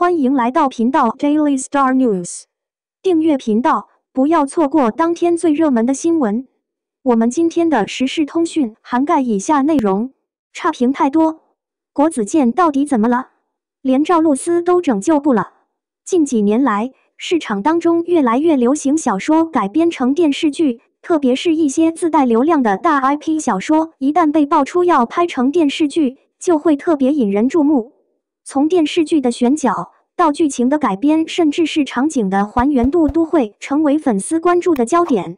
欢迎来到频道 Daily Star News，订阅频道，不要错过当天最热门的新闻。我们今天的时事通讯涵盖以下内容：差评太多，国子监到底怎么了？连赵露思都拯救不了。近几年来，市场当中越来越流行小说改编成电视剧，特别是一些自带流量的大 IP 小说，一旦被爆出要拍成电视剧，就会特别引人注目。从电视剧的选角到剧情的改编，甚至是场景的还原度，都会成为粉丝关注的焦点。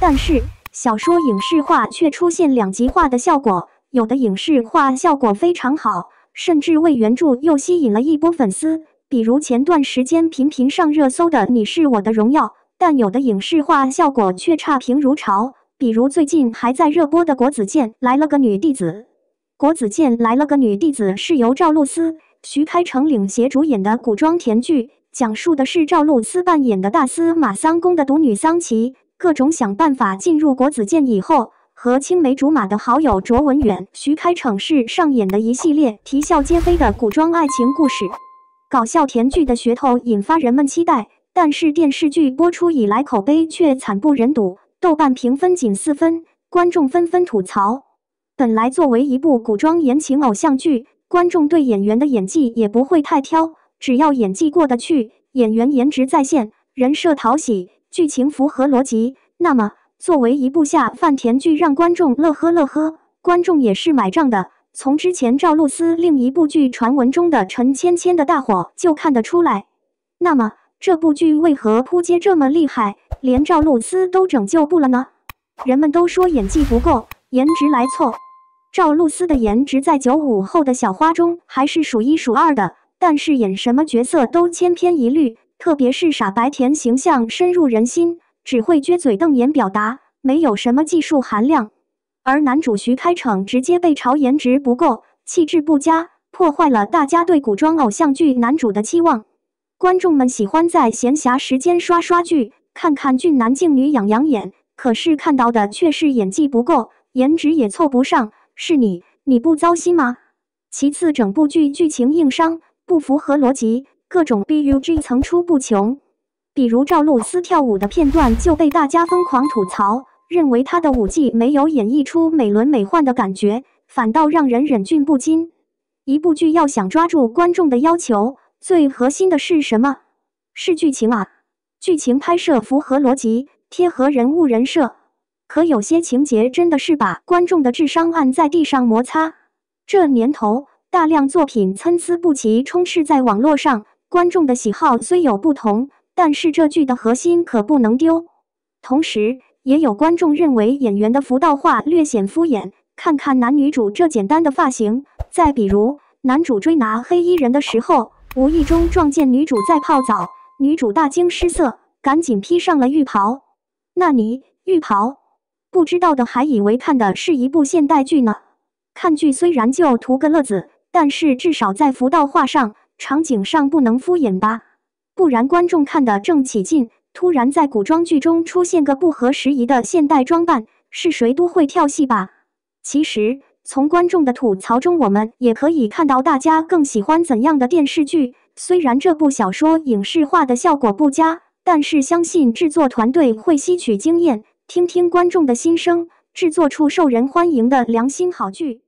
但是，小说影视化却出现两极化的效果，有的影视化效果非常好，甚至为原著又吸引了一波粉丝。比如前段时间频频上热搜的《你是我的荣耀》，但有的影视化效果却差评如潮。比如最近还在热播的《国子监来了个女弟子》，《国子监来了个女弟子》是由赵露思。徐开骋领衔主演的古装甜剧，讲述的是赵露思扮演的大司马桑宫的独女桑琪，各种想办法进入国子监以后，和青梅竹马的好友卓文远、徐开骋是上演的一系列啼笑皆非的古装爱情故事。搞笑甜剧的噱头引发人们期待，但是电视剧播出以来口碑却惨不忍睹，豆瓣评分仅四分，观众纷纷吐槽。本来作为一部古装言情偶像剧，观众对演员的演技也不会太挑，只要演技过得去，演员颜值在线，人设讨喜，剧情符合逻辑，那么作为一部下饭甜剧，让观众乐呵乐呵，观众也是买账的。从之前赵露思另一部剧《传闻中的陈芊芊》的大火就看得出来。那么这部剧为何扑街这么厉害，连赵露思都拯救不了呢？人们都说演技不够，颜值来凑。赵露思的颜值在九五后的小花中还是数一数二的，但是演什么角色都千篇一律，特别是傻白甜形象深入人心，只会撅嘴瞪眼表达，没有什么技术含量。而男主徐开骋直接被嘲颜值不够，气质不佳，破坏了大家对古装偶像剧男主的期望。观众们喜欢在闲暇时间刷刷剧，看看俊男靓女养养眼，可是看到的却是演技不够，颜值也凑不上。是你，你不糟心吗？其次，整部剧剧情硬伤，不符合逻辑，各种 BUG 层出不穷。比如赵露思跳舞的片段就被大家疯狂吐槽，认为她的舞技没有演绎出美轮美奂的感觉，反倒让人忍俊不禁。一部剧要想抓住观众的要求，最核心的是什么？是剧情啊！剧情拍摄符合逻辑，贴合人物人设。可有些情节真的是把观众的智商按在地上摩擦。这年头，大量作品参差不齐充斥在网络上，观众的喜好虽有不同，但是这剧的核心可不能丢。同时，也有观众认为演员的浮到化略显敷衍。看看男女主这简单的发型，再比如，男主追拿黑衣人的时候，无意中撞见女主在泡澡，女主大惊失色，赶紧披上了浴袍。那尼，浴袍！不知道的还以为看的是一部现代剧呢。看剧虽然就图个乐子，但是至少在服道化上、场景上不能敷衍吧，不然观众看的正起劲，突然在古装剧中出现个不合时宜的现代装扮，是谁都会跳戏吧。其实从观众的吐槽中，我们也可以看到大家更喜欢怎样的电视剧。虽然这部小说影视化的效果不佳，但是相信制作团队会吸取经验。听听观众的心声，制作出受人欢迎的良心好剧。